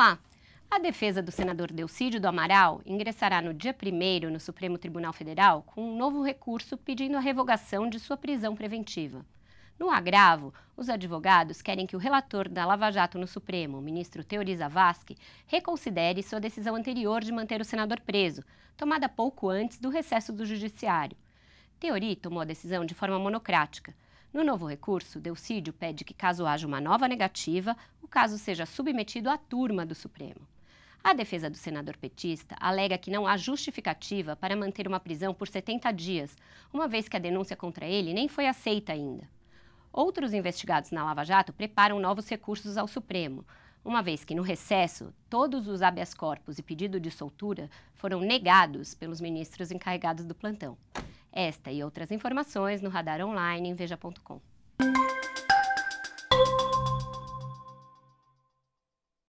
lá. A defesa do senador Delcídio do Amaral ingressará no dia 1 no Supremo Tribunal Federal com um novo recurso pedindo a revogação de sua prisão preventiva. No agravo, os advogados querem que o relator da Lava Jato no Supremo, o ministro Teori Zavascki, reconsidere sua decisão anterior de manter o senador preso, tomada pouco antes do recesso do Judiciário. Teori tomou a decisão de forma monocrática. No novo recurso, Delcídio pede que, caso haja uma nova negativa, o caso seja submetido à turma do Supremo. A defesa do senador petista alega que não há justificativa para manter uma prisão por 70 dias, uma vez que a denúncia contra ele nem foi aceita ainda. Outros investigados na Lava Jato preparam novos recursos ao Supremo, uma vez que no recesso todos os habeas corpus e pedido de soltura foram negados pelos ministros encarregados do plantão. Esta e outras informações no Radar Online em veja.com.